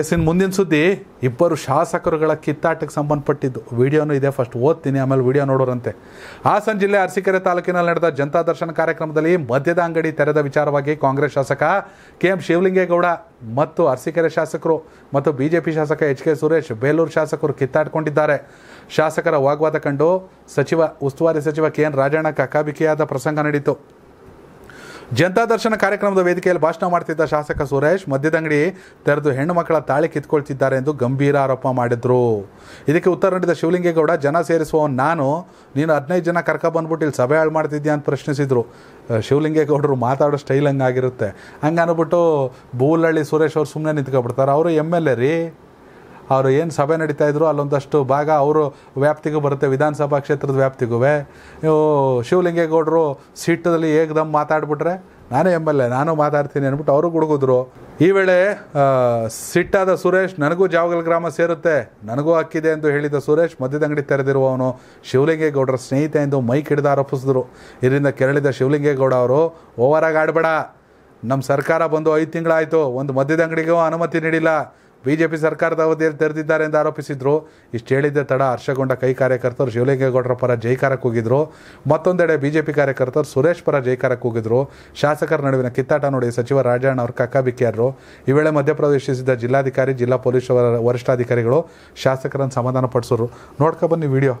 S ಇನ್ ಮುಂದಿನ ಸುದ್ದಿ ಇಬ್ಬರು ಶಾಸಕರುಗಳ ಕಿತ್ತಾಟಕ್ಕೆ ಸಂಬಂಧಪಟ್ಟಿದ್ದು ವಿಡಿಯೋನೂ ಇದೆ ಫಸ್ಟ್ ಓದ್ತೀನಿ ಆಮೇಲೆ ವಿಡಿಯೋ ನೋಡೋರಂತೆ ಹಾಸನ ಜಿಲ್ಲೆ ಅರಸೀಕೆರೆ ತಾಲೂಕಿನಲ್ಲಿ ನಡೆದ ಜನತಾ ದರ್ಶನ ಕಾರ್ಯಕ್ರಮದಲ್ಲಿ ಮದ್ಯದ ಅಂಗಡಿ ತೆರೆದ ವಿಚಾರವಾಗಿ ಕಾಂಗ್ರೆಸ್ ಶಾಸಕ ಕೆ ಎಂ ಶಿವಲಿಂಗೇಗೌಡ ಮತ್ತು ಅರಸಿಕೆರೆ ಶಾಸಕರು ಮತ್ತು ಬಿಜೆಪಿ ಶಾಸಕ ಎಚ್ ಕೆ ಸುರೇಶ್ ಬೇಲೂರು ಶಾಸಕರು ಕಿತ್ತಾಡಿಕೊಂಡಿದ್ದಾರೆ ಶಾಸಕರ ವಾಗ್ವಾದ ಕಂಡು ಸಚಿವ ಉಸ್ತುವಾರಿ ಸಚಿವ ಕೆ ಎನ್ ರಾಜಣ್ಣ ಕಕ್ಕಾಬಿಕಿಯಾದ ಪ್ರಸಂಗ ನಡೆಯಿತು ಜನತಾ ದರ್ಶನ ಕಾರ್ಯಕ್ರಮದ ವೇದಿಕೆಯಲ್ಲಿ ಭಾಷಣ ಮಾಡ್ತಿದ್ದ ಶಾಸಕ ಸುರೇಶ್ ಮದ್ಯದಂಗಡಿ ತೆರೆದು ಹೆಣ್ಣು ಮಕ್ಕಳ ತಾಳಿ ಕಿತ್ಕೊಳ್ತಿದ್ದಾರೆ ಎಂದು ಗಂಭೀರ ಆರೋಪ ಮಾಡಿದ್ರು ಇದಕ್ಕೆ ಉತ್ತರ ನೀಡಿದ ಶಿವಲಿಂಗೇಗೌಡ ಜನ ಸೇರಿಸುವ ನಾನು ನೀನು ಹದಿನೈದು ಜನ ಕರ್ಕ ಬಂದ್ಬಿಟ್ಟು ಇಲ್ಲಿ ಸಭೆ ಹಾಳು ಮಾಡ್ತಿದ್ಯಾ ಅಂತ ಪ್ರಶ್ನಿಸಿದ್ರು ಶಿವಲಿಂಗೇಗೌಡರು ಮಾತಾಡೋ ಸ್ಟೈಲ್ ಹಂಗಾಗಿರುತ್ತೆ ಹಂಗೆ ಅನ್ಬಿಟ್ಟು ಬೂಲಳ್ಳಿ ಸುರೇಶ್ ಅವ್ರು ಸುಮ್ಮನೆ ನಿಂತ್ಕೊಬಿಡ್ತಾರೆ ಅವರು ಎಮ್ ಎಲ್ ಎ ರೀ ಅವರು ಏನು ಸಭೆ ನಡೀತಾ ಇದ್ರು ಅಲ್ಲೊಂದಷ್ಟು ಭಾಗ ಅವರು ವ್ಯಾಪ್ತಿಗೂ ಬರುತ್ತೆ ವಿಧಾನಸಭಾ ಕ್ಷೇತ್ರದ ವ್ಯಾಪ್ತಿಗೂ ನೀವು ಶಿವಲಿಂಗೇಗೌಡರು ಸೀಟಲ್ಲಿ ಏಕದಮ್ ಮಾತಾಡ್ಬಿಟ್ರೆ ನಾನೇ ಎಮ್ ಎಲ್ ಎ ನಾನು ಮಾತಾಡ್ತೀನಿ ಅಂದ್ಬಿಟ್ಟು ಅವರು ಗುಡುಗಿದ್ರು ಈ ವೇಳೆ ಸಿಟ್ಟಾದ ಸುರೇಶ್ ನನಗೂ ಜಾವಗಲ್ ಗ್ರಾಮ ಸೇರುತ್ತೆ ನನಗೂ ಹಕ್ಕಿದೆ ಎಂದು ಹೇಳಿದ ಸುರೇಶ್ ಮದ್ಯದಂಗಡಿ ತೆರೆದಿರುವವನು ಶಿವಲಿಂಗೇಗೌಡರ ಸ್ನೇಹಿತ ಎಂದು ಮೈಕ್ ಹಿಡಿದು ಆರೋಪಿಸಿದ್ರು ಇದರಿಂದ ಕೆರಳಿದ ಶಿವಲಿಂಗೇಗೌಡ ಅವರು ಓವರಾಗಿ ಆಡಬೇಡ ನಮ್ಮ ಸರ್ಕಾರ ಬಂದು ಐದು ತಿಂಗಳಾಯಿತು ಒಂದು ಮದ್ಯದ ಅನುಮತಿ ನೀಡಿಲ್ಲ ಬಿ ಜೆ ಪಿ ಸರ್ಕಾರದ ಅವಧಿಯಲ್ಲಿ ತೆರೆದಿದ್ದಾರೆ ಎಂದು ಆರೋಪಿಸಿದ್ರು ಇಷ್ಟು ಹೇಳಿದ್ದ ತಡ ಹರ್ಷಗೊಂಡ ಕೈ ಕಾರ್ಯಕರ್ತರು ಶಿವಲಿಂಗೇಗೌಡರ ಪರ ಜೈಕಾರಕ್ಕೆ ಹೋಗಿದ್ರು ಮತ್ತೊಂದೆಡೆ ಬಿಜೆಪಿ ಕಾರ್ಯಕರ್ತರು ಸುರೇಶ್ ಪರ ಜೈಕಾರಕ್ಕೆ ಹೋಗಿದ್ರು ಶಾಸಕರ ನಡುವಿನ ಕಿತ್ತಾಟ ನೋಡಿ ಸಚಿವ ರಾಜಣ್ಣ ಅವರು ಬಿಕ್ಕಿಯಾದ್ರು ಈ ವೇಳೆ ಮಧ್ಯಪ್ರವೇಶಿಸಿದ ಜಿಲ್ಲಾಧಿಕಾರಿ ಜಿಲ್ಲಾ ಪೊಲೀಸ್ ವರಿಷ್ಠಾಧಿಕಾರಿಗಳು ಶಾಸಕರನ್ನು ಸಮಾಧಾನ ಪಡಿಸೋರು ನೋಡ್ಕೊ ಬನ್ನಿ ವಿಡಿಯೋ